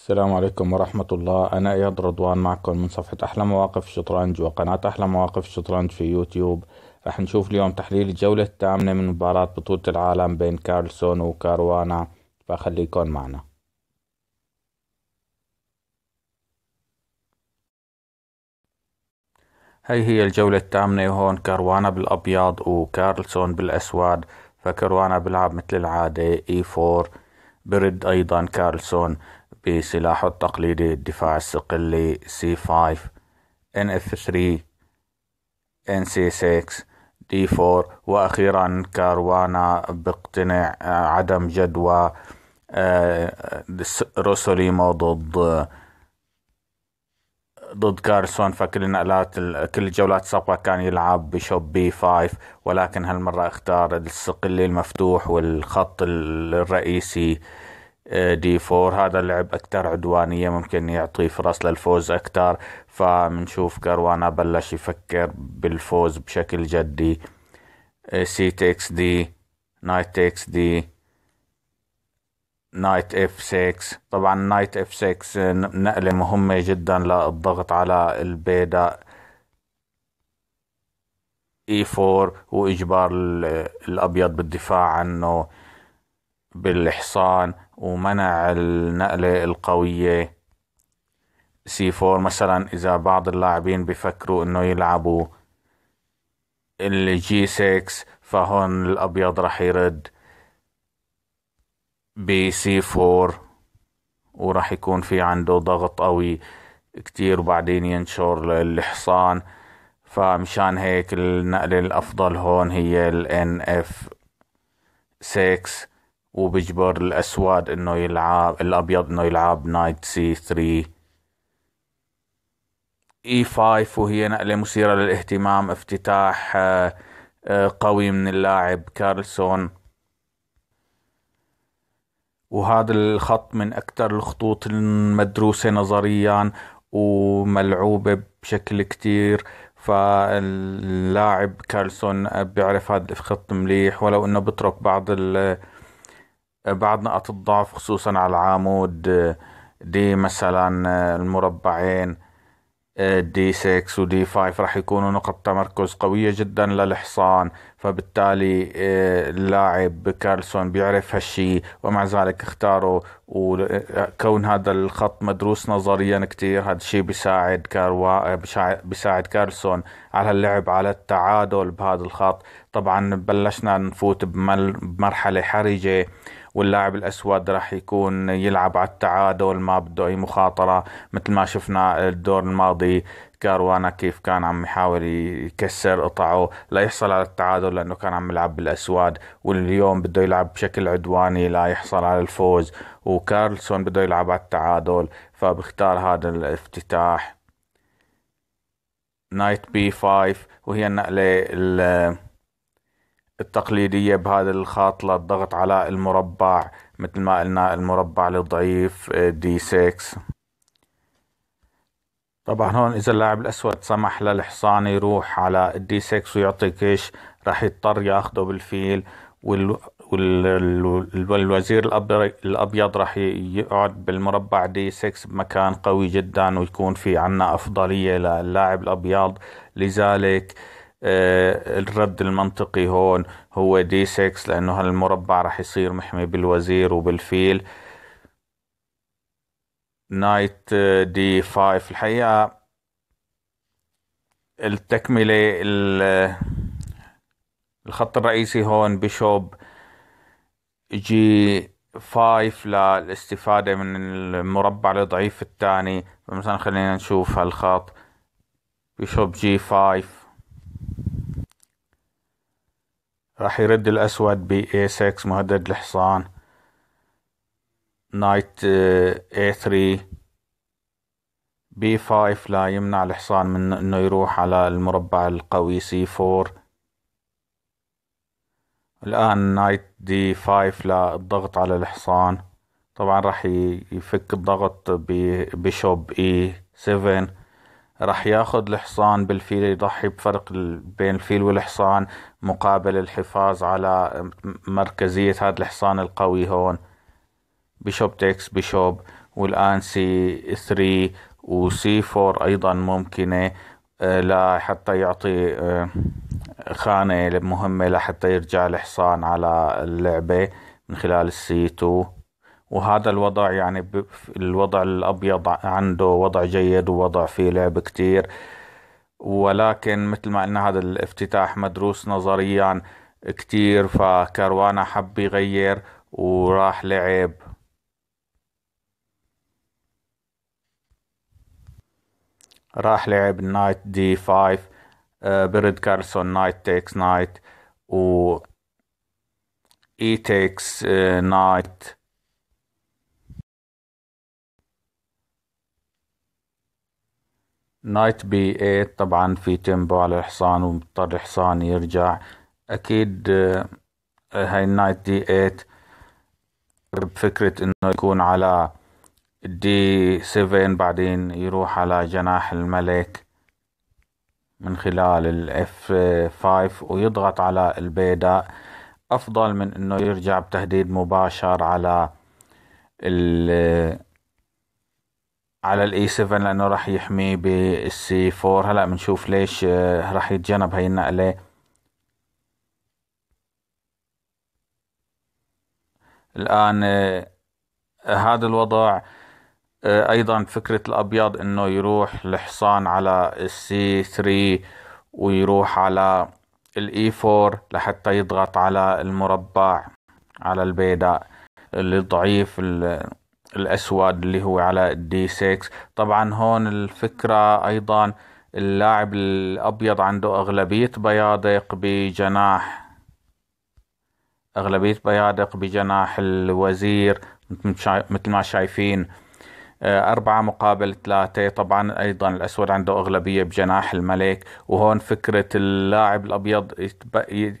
السلام عليكم ورحمة الله أنا إياد رضوان معكم من صفحة أحلى مواقف الشطرنج وقناة أحلى مواقف الشطرنج في يوتيوب رح نشوف اليوم تحليل الجولة الثامنة من مباراة بطولة العالم بين كارلسون وكاروانا فخليكن معنا هاي هي الجولة الثامنة وهون كاروانا بالأبيض وكارلسون بالأسود فكاروانا بلعب مثل العادة e 4 برد أيضا كارلسون بسلاحه التقليدي الدفاع السقلي سي 5 ان اف 3 ان سي 6 دي 4 واخيرا كاروانا باقتناع عدم جدوى آه، روسوليمو ضد ضد كارسون فكل النقلات كل الجولات السابقة كان يلعب بشوب بي 5 ولكن هالمرة اختار السقلي المفتوح والخط الرئيسي دي فور هذا اللعب أكثر عدوانية ممكن يعطي فرص للفوز أكثر فمنشوف كروانا بلش يفكر بالفوز بشكل جدي سي تكس دي نايت تكس دي نايت اف 6 طبعا نايت اف 6 نقلة مهمة جدا للضغط على البيدا اي 4 واجبار الابيض بالدفاع عنه بالحصان ومنع النقلة القوية سي فور مثلا إذا بعض اللاعبين بفكروا إنه يلعبوا الجي 6 فهون الأبيض رح يرد بي سي فور ورح يكون في عنده ضغط قوي كتير وبعدين ينشر الحصان فمشان هيك النقلة الأفضل هون هي ال اف 6 وبجبر الاسود انه يلعب الابيض انه يلعب نايت سي 3 اي 5 وهي نقله مثيره للاهتمام افتتاح آه، آه، قوي من اللاعب كارلسون وهذا الخط من اكثر الخطوط المدروسه نظريا وملعوبه بشكل كتير فاللاعب كارلسون بيعرف هذا الخط مليح ولو انه بترك بعض ال بعض نقط الضعف خصوصا على العمود دي آه، مثلا آه، المربعين دي 6 ودي 5 راح يكونوا نقط تمركز قوية جدا للحصان فبالتالي آه، اللاعب كارلسون بيعرف هالشي ومع ذلك اختاره وكون هذا الخط مدروس نظريا كتير هذا الشيء بيساعد كاروا بيساعد كارلسون على اللعب على التعادل بهذا الخط طبعا بلشنا نفوت بمرحلة حرجة واللاعب الأسود راح يكون يلعب على التعادل ما بده أي مخاطرة مثل ما شفنا الدور الماضي كاروانا كيف كان عم يحاول يكسر قطعه ليحصل على التعادل لأنه كان عم يلعب بالأسود واليوم بده يلعب بشكل عدواني ليحصل على الفوز وكارلسون بده يلعب على التعادل فبختار هذا الافتتاح نايت بي 5 وهي النقلة التقليدية بهذا الخط للضغط على المربع مثل ما قلنا المربع الضعيف آه، دي 6 طبعا هون اذا اللاعب الاسود سمح للحصان يروح على الدي 6 ويعطي كش راح يضطر ياخده بالفيل وال والوزير الابيض راح يقعد بالمربع دي 6 بمكان قوي جدا ويكون في عنا افضليه للاعب الابيض لذلك آه، الرد المنطقي هون هو دي 6 لانه هالمربع راح يصير محمي بالوزير وبالفيل نايت دي 5 الحقيقة التكملة الخط الرئيسي هون بيشوب جي 5 للاستفادة من المربع الضعيف الثاني فمثلا خلينا نشوف هالخط بيشوب جي 5 راح يرد الأسود ب اي 6 مهدد الحصان نايت اي 3 بي 5 لا يمنع الحصان من انه يروح على المربع القوي سي 4 الان نايت دي 5 للضغط على الحصان طبعا راح يفك الضغط بشوب اي e 7 راح ياخذ الحصان بالفيل يضحي بفرق بين الفيل والحصان مقابل الحفاظ على مركزية هذا الحصان القوي هون بيشوب تكس بيشوب والان سي 3 وسي 4 ايضا ممكنه آه، لحتى يعطي آه، خانه مهمه لحتى يرجع الحصان على اللعبه من خلال السي 2 وهذا الوضع يعني الوضع الابيض عنده وضع جيد ووضع فيه لعب كتير ولكن مثل ما قلنا هذا الافتتاح مدروس نظريا كتير فكروانا حب يغير وراح لعب راح لعب نايت دي 5 برد كارسون نايت تيكس نايت و اي تيكس نايت نايت بي 8 طبعا في تيمبو على الحصان ومضطر الحصان يرجع اكيد آه، هاي النايت دي 8 بفكرة انه يكون على دي 7 بعدين يروح على جناح الملك من خلال الاف 5 ويضغط على البيداء افضل من انه يرجع بتهديد مباشر على ال على الاي 7 e لانه راح يحميه بالسي 4 هلا بنشوف ليش آه، راح يتجنب هاي النقله الان آه، هذا الوضع آه، ايضا فكرة الابيض انه يروح الحصان على السي 3 ويروح على الاي 4 e لحتى يضغط على المربع على البيداء الضعيف الاسود اللي هو على الدي 6 طبعا هون الفكرة ايضا اللاعب الابيض عنده اغلبية بيادق بجناح اغلبية بيادق بجناح الوزير مثل ما شايفين آه، أربعة مقابل ثلاثة طبعا أيضا الأسود عنده أغلبية بجناح الملك وهون فكرة اللاعب الأبيض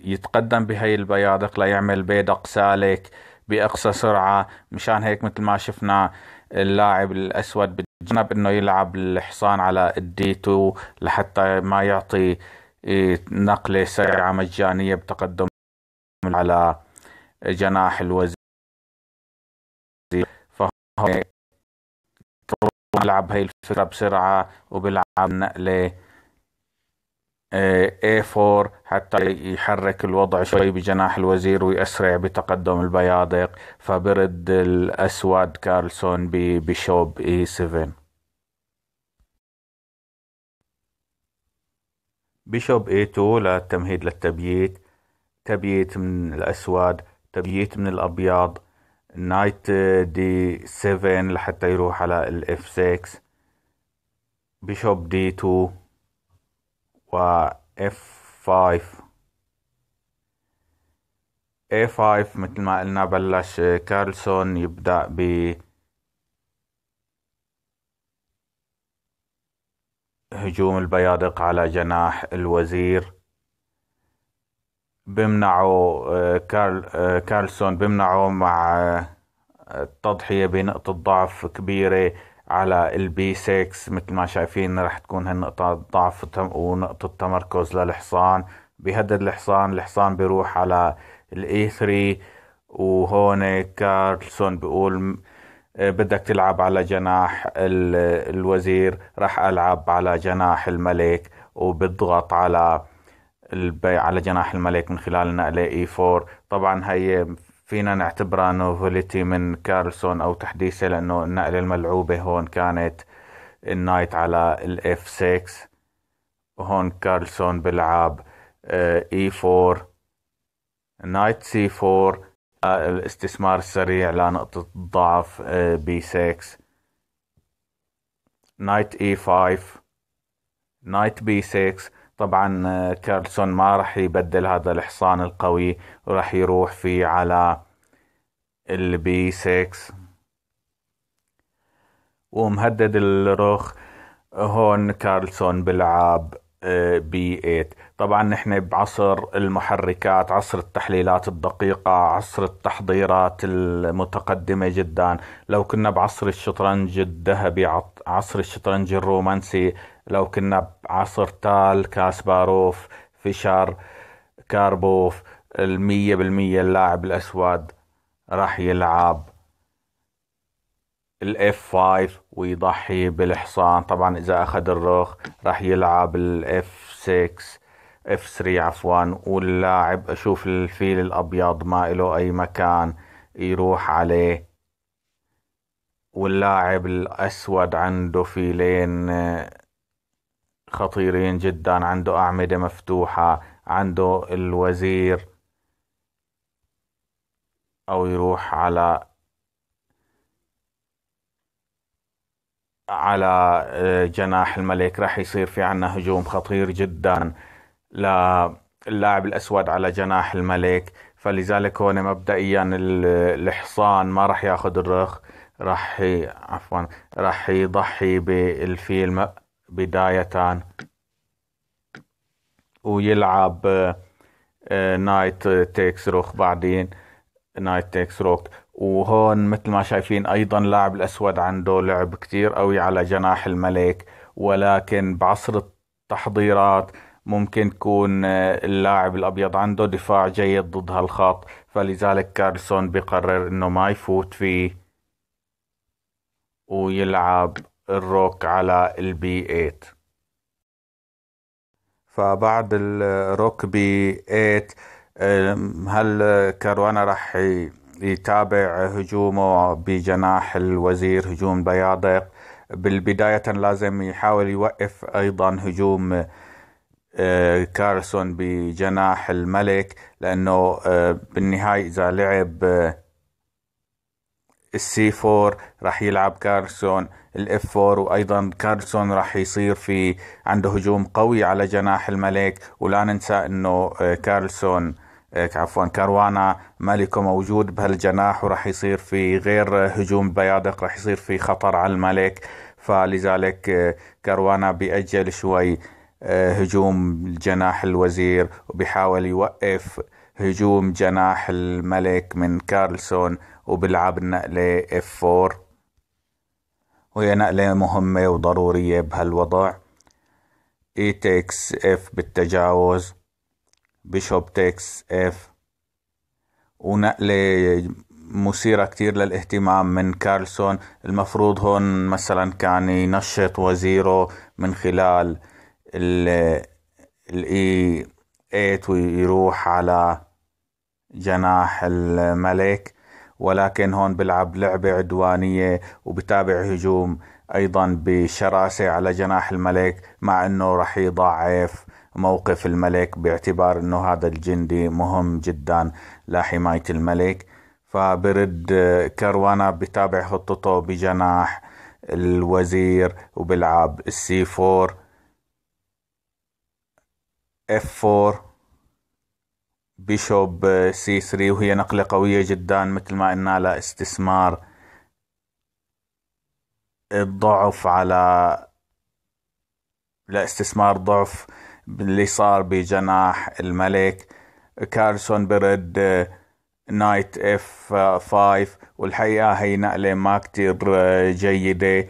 يتقدم بهي البيادق ليعمل بيدق سالك بأقصى سرعة مشان هيك مثل ما شفنا اللاعب الأسود بجنب أنه يلعب الحصان على الديتو لحتى ما يعطي إيه، نقلة سريعة مجانية بتقدم على جناح الوزير فهون بلعب هاي الفكرة بسرعة وبيلعب نقلة آه، A4 حتى يحرك الوضع شوي بجناح الوزير ويأسرع بتقدم البيادق فبرد الأسود كارلسون بشوب E7 بشوب A2 للتمهيد للتبييت تبييت من الأسود تبييت من الأبيض نايت دي 7 لحتى يروح على الاف 6 بيشوب دي 2 و اف 5 اي 5 مثل ما قلنا بلش كارلسون eh, يبدأ ب هجوم البيادق على جناح الوزير بيمنعوا آه، كارل آه، كارلسون بيمنعوا مع التضحية آه، بنقطة ضعف كبيرة على البي 6 مثل ما شايفين رح تكون هالنقطة ضعف ونقطة تمركز للحصان بيهدد الحصان الحصان بيروح على الاي 3 وهون كارلسون بيقول بدك تلعب على جناح الوزير راح ألعب على جناح الملك وبضغط على البيع على جناح الملك من خلال نقله اي 4 طبعا هي فينا نعتبرها نوفلتي من كارلسون او تحديثه لانه النقله الملعوبه هون كانت النايت على الاف 6 وهون كارلسون بلعب اي 4 نايت سي 4 الاستثمار السريع لنقطة ضعف بي 6 نايت اي 5 نايت بي 6 طبعا آه، كارلسون ما راح يبدل هذا الحصان القوي وراح يروح فيه على البي 6 ومهدد الرخ هون كارلسون بلعب آه، بي 8 طبعا نحن بعصر المحركات عصر التحليلات الدقيقة عصر التحضيرات المتقدمة جدا لو كنا بعصر الشطرنج الذهبي عصر الشطرنج الرومانسي لو كنا بعصر تال كاسباروف فيشر كاربوف المية بالمية اللاعب الأسود راح يلعب الاف 5 ويضحي بالحصان طبعا اذا اخذ الرخ راح يلعب الاف 6 اف 3 عفوا واللاعب اشوف الفيل الابيض ما له اي مكان يروح عليه واللاعب الاسود عنده فيلين خطيرين جدا عنده أعمدة مفتوحة عنده الوزير أو يروح على على آه، جناح الملك راح يصير في عنا هجوم خطير جدا للاعب الأسود على جناح الملك فلذلك هون مبدئيا الحصان ما راح ياخذ الرخ راح عفوا راح يضحي بالفيل بداية ويلعب نايت تيكس روك بعدين نايت تيكس روك وهون مثل ما شايفين ايضا اللاعب الاسود عنده لعب كتير قوي على جناح الملك ولكن بعصر التحضيرات ممكن تكون آه، اللاعب الابيض عنده دفاع جيد ضد هالخط فلذلك كارسون بقرر انه ما يفوت فيه ويلعب الروك على البي 8 فبعد الروك بي 8 هل كاروانا راح يتابع هجومه بجناح الوزير هجوم بيادق بالبداية لازم يحاول يوقف أيضا هجوم أه، كارسون بجناح الملك لأنه أه، بالنهاية إذا لعب السي أه، 4 راح يلعب كارسون الاف 4 وايضا كارلسون راح يصير في عنده هجوم قوي على جناح الملك ولا ننسى انه آه، كارلسون آه، عفوا كاروانا مالكو موجود بهالجناح وراح يصير في غير هجوم بيادق راح يصير في خطر على الملك فلذلك آه، كاروانا بيأجل شوي هجوم جناح الوزير وبيحاول يوقف هجوم جناح الملك من كارلسون وبيلعب النقله اف F4 وهي نقلة مهمة وضرورية بهالوضع اي تكس اف بالتجاوز بيشوب تكس اف ونقلة مثيرة كتير للاهتمام من كارلسون المفروض هون مثلا كان ينشط وزيره من خلال ال الاي ايت ويروح على جناح الملك ولكن هون بيلعب لعبة عدوانية وبتابع هجوم أيضا بشراسة على جناح الملك مع أنه رح يضعف موقف الملك باعتبار أنه هذا الجندي مهم جدا لحماية الملك فبرد كروانا بتابع خطته بجناح الوزير وبلعب السي فور اف فور بيشوب آه، سي 3 وهي نقلة قوية جدا مثل ما قلنا لا استثمار الضعف على لا استثمار ضعف اللي صار بجناح الملك كارسون برد آه، نايت اف 5 آه، والحقيقة هي نقلة ما كتير جيدة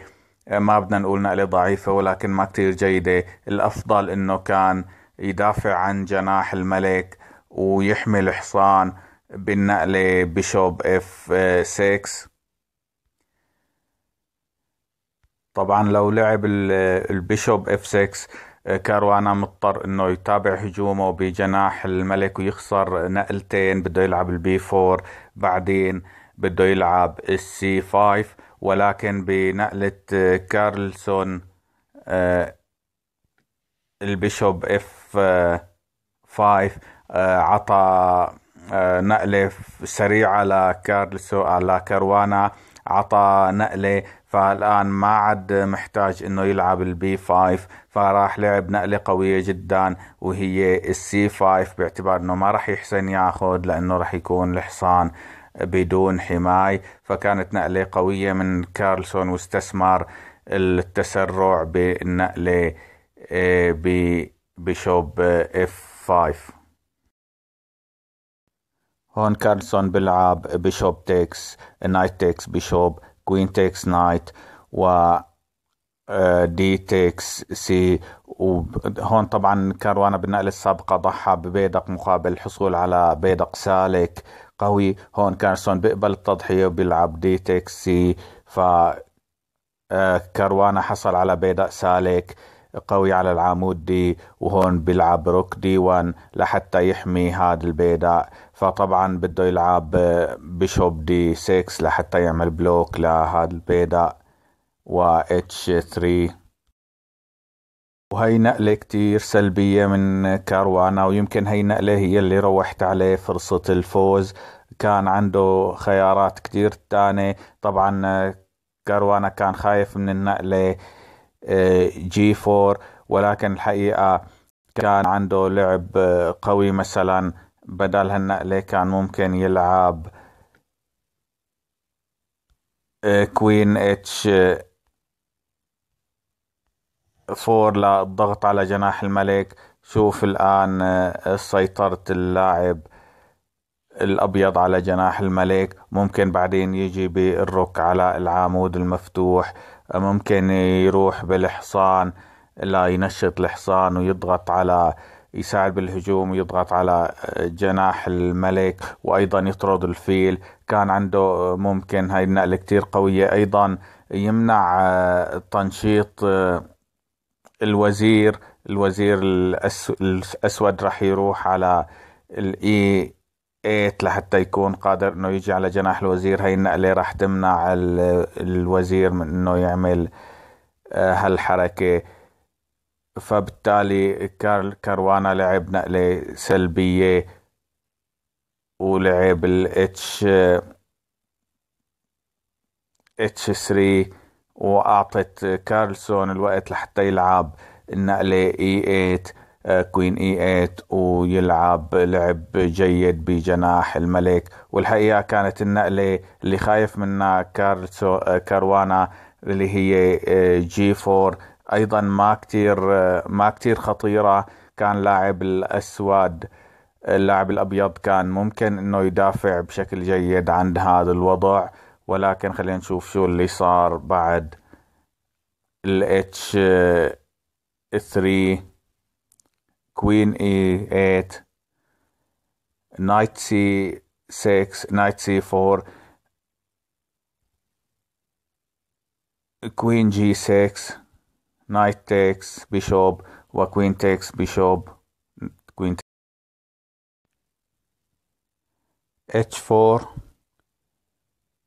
ما بدنا نقول نقلة ضعيفة ولكن ما كتير جيدة الأفضل إنه كان يدافع عن جناح الملك ويحمل حصان بالنقلة بيشوب اف 6 طبعا لو لعب البيشوب اف 6 كاروانا مضطر انه يتابع هجومه بجناح الملك ويخسر نقلتين بده يلعب البي 4 بعدين بده يلعب السي 5 ولكن بنقلة كارلسون آه، البيشوب اف 5 آه، عطى آه، نقلة سريعة لكارلسو على كروانا عطى نقلة فالآن ما عاد محتاج إنه يلعب البي 5 فراح لعب نقلة قوية جدا وهي السي 5 باعتبار إنه ما راح يحسن ياخذ لأنه راح يكون الحصان بدون حماي فكانت نقلة قوية من كارلسون واستثمر التسرع بالنقلة آه، بشوب اف 5 هون كارلسون بيلعب بيشوب تيكس نايت تيكس بيشوب كوين تيكس نايت و آه، دي تيكس سي وهون طبعا كاروانا بالنقلة السابقة ضحى ببيدق مقابل الحصول على بيدق سالك قوي هون كارسون بيقبل التضحية وبيلعب دي تيكس سي ف آه، كاروانا حصل على بيدق سالك قوي على العمود دي وهون بيلعب روك دي 1 لحتى يحمي هذا البيدق فطبعا بده يلعب بيشوب دي 6 لحتى يعمل بلوك لهذا البيدا و اتش 3 وهي نقلة كتير سلبية من كاروانا ويمكن هي النقلة هي اللي روحت عليه فرصة الفوز كان عنده خيارات كتير تانية طبعا كاروانا كان خايف من النقلة جي آه، فور ولكن الحقيقة كان عنده لعب قوي مثلا بدل هالنقلة كان ممكن يلعب كوين اتش فور للضغط على جناح الملك شوف الآن سيطرة اللاعب الأبيض على جناح الملك ممكن بعدين يجي بالروك على العمود المفتوح ممكن يروح بالحصان لينشط الحصان ويضغط على يساعد بالهجوم ويضغط على جناح الملك وايضا يطرد الفيل كان عنده ممكن هاي النقله كتير قويه ايضا يمنع تنشيط الوزير الوزير الاسود راح يروح على الاي 8 e لحتى يكون قادر انه يجي على جناح الوزير هاي النقله راح تمنع الوزير من انه يعمل آه، هالحركه فبالتالي كارل كروانا لعب نقلة سلبية ولعب الاتش اتش 3 واعطت كارلسون الوقت لحتى يلعب النقلة اي 8 كوين اي 8 ويلعب لعب جيد بجناح الملك والحقيقة كانت النقلة اللي خايف منها كارلسون آه، كاروانا اللي هي جي آه، 4 ايضا ما كتير ما كتير خطيره كان لاعب الاسود اللاعب الابيض كان ممكن انه يدافع بشكل جيد عن هذا الوضع ولكن خلينا نشوف شو اللي صار بعد ال H 3 كوين E 8 نايت C 6 نايت C 4 كوين G 6 نايت تيكس بيشوب وكوين تيكس بيشوب كوين اتش 4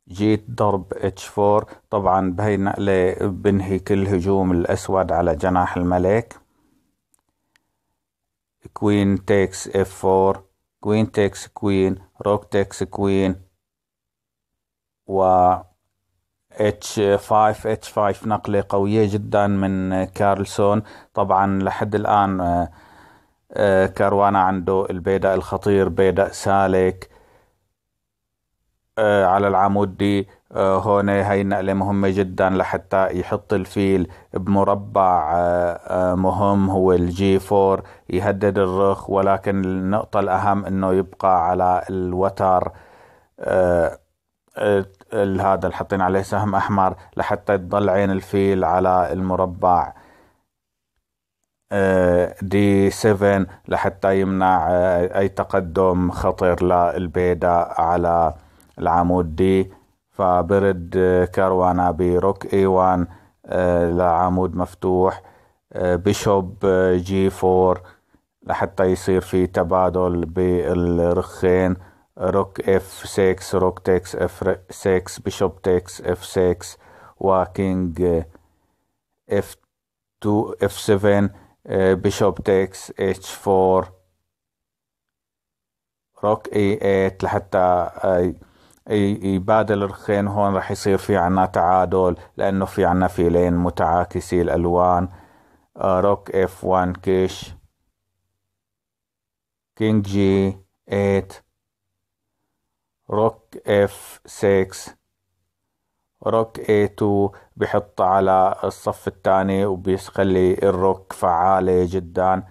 جيت ضرب اتش 4 طبعا بهي النقلة بنهي كل هجوم الأسود على جناح الملك كوين تيكس اف 4 كوين تيكس كوين روك تيكس كوين و H5 H5 نقلة قوية جدا من كارلسون طبعا لحد الآن آه، آه، كاروانا عنده البيداء الخطير بيداء سالك آه، على العمود دي هون هاي النقلة مهمة جدا لحتى يحط الفيل بمربع مهم هو الجي فور يهدد الرخ ولكن النقطة الأهم أنه يبقى على الوتر هذا اللي حاطين عليه سهم احمر لحتى تضل عين الفيل على المربع دي آه، 7 لحتى يمنع آه، اي تقدم خطر للبيداء على العمود دي فبرد آه، كروانة بروك اي 1 لعمود مفتوح بيشوب جي 4 لحتى يصير في تبادل بالرخين روك اف 6 روك تكس اف 6 بيشوب تكس اف 6 وكينج اف 2 اف 7 بيشوب تكس اتش 4 روك اي 8 لحتى يبادل الرخين هون راح يصير في عنا تعادل لأنه في عنا فيلين متعاكسي الألوان روك اف 1 كيش كينج جي 8 روك اف 6 روك اي 2 بحط على الصف الثاني وبيخلي الروك فعالة جدا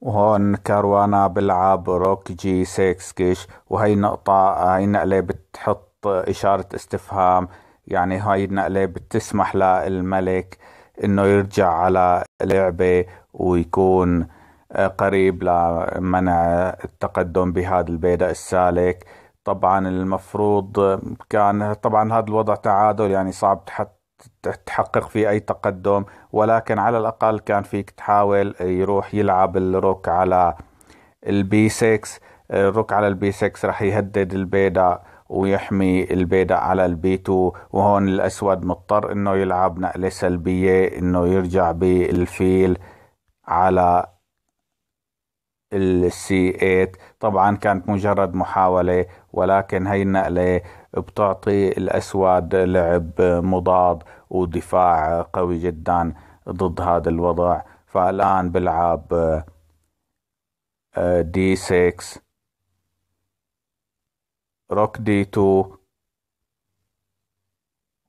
وهون كاروانا بلعب روك جي 6 كيش وهي نقطة هاي النقلة بتحط إشارة استفهام يعني هاي النقلة بتسمح للملك إنه يرجع على لعبة ويكون قريب لمنع التقدم بهذا البيدق السالك طبعا المفروض كان طبعا هذا الوضع تعادل يعني صعب تحقق فيه اي تقدم ولكن على الاقل كان فيك تحاول يروح يلعب الروك على البي 6 الروك على البي 6 راح يهدد البيدق ويحمي البيدق على البي 2 وهون الاسود مضطر انه يلعب نقله سلبيه انه يرجع بالفيل على السي 8 طبعا كانت مجرد محاولة ولكن هي النقلة بتعطي الأسود لعب مضاد ودفاع قوي جدا ضد هذا الوضع فالآن بلعب دي آه، 6 روك دي 2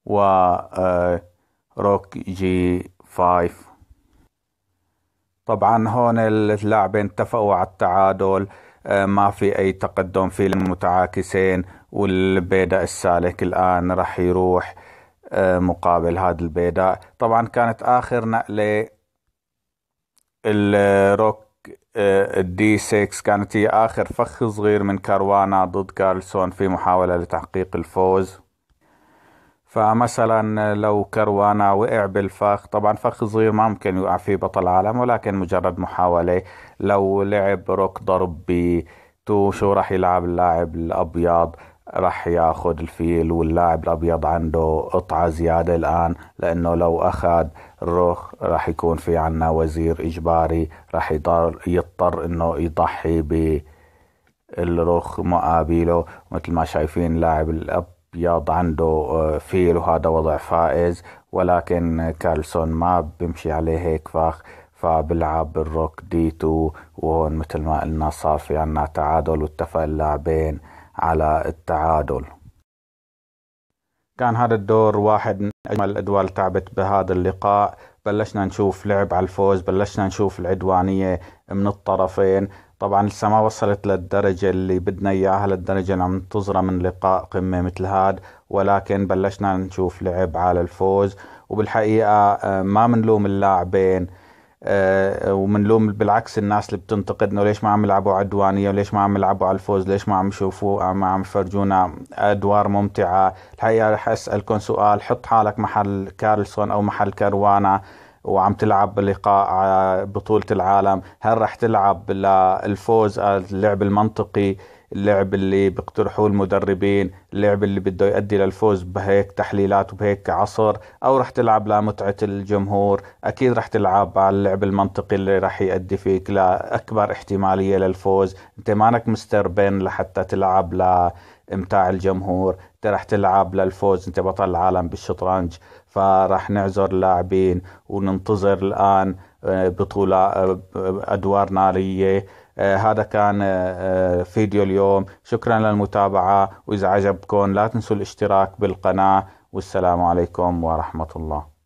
و آه، روك جي 5 طبعا هون اللاعبين اتفقوا على التعادل آه، ما في اي تقدم في المتعاكسين والبيداء السالك الان راح يروح آه، مقابل هذا البيداء طبعا كانت اخر نقله الروك آه، الدي 6 كانت هي اخر فخ صغير من كاروانا ضد كارلسون في محاوله لتحقيق الفوز فمثلا لو كروانا وقع بالفخ طبعا فخ صغير ما ممكن يوقع فيه بطل عالم ولكن مجرد محاولة لو لعب روك ضرب تو شو راح يلعب اللاعب الأبيض راح ياخد الفيل واللاعب الابيض عنده قطعه زياده الان لانه لو اخذ روخ راح يكون في عنا وزير اجباري راح يضطر انه يضحي بالروخ مقابله مثل ما شايفين لاعب الاب بياض عنده فيل وهذا وضع فائز ولكن كارلسون ما بيمشي عليه هيك فخ فبلعب الروك دي 2 وهون مثل ما قلنا صار في عنا تعادل واتفق اللاعبين على التعادل كان هذا الدور واحد من أجمل الأدوار اللي تعبت بهذا اللقاء بلشنا نشوف لعب على الفوز بلشنا نشوف العدوانية من الطرفين طبعا لسه ما وصلت للدرجة اللي بدنا إياها للدرجة اللي عم ننتظرها من لقاء قمة مثل هاد ولكن بلشنا نشوف لعب على الفوز وبالحقيقة آه، ما منلوم اللاعبين آه، ومنلوم بالعكس الناس اللي بتنتقدنا ليش ما عم يلعبوا عدوانيه وليش ما عم يلعبوا على الفوز ليش ما عم يشوفوا آه، ما عم يفرجونا ادوار ممتعه الحقيقه رح اسالكم سؤال حط حالك محل كارلسون او محل كروانا وعم تلعب بلقاء بطولة العالم هل رح تلعب للفوز آه، اللعب المنطقي اللعب اللي بيقترحوه المدربين اللعب اللي بده يؤدي للفوز بهيك تحليلات وبهيك عصر أو رح تلعب لمتعة الجمهور أكيد رح تلعب على اللعب المنطقي اللي رح يؤدي فيك لأكبر احتمالية للفوز أنت مانك مستر بين لحتى تلعب ل امتاع الجمهور انت رح تلعب للفوز انت بطل العالم بالشطرنج فرح نعذر لاعبين وننتظر الان آه، بطولة آه، ادوار نارية آه، هذا كان آه، آه، فيديو اليوم شكرا للمتابعة وإذا عجبكم لا تنسوا الاشتراك بالقناة والسلام عليكم ورحمة الله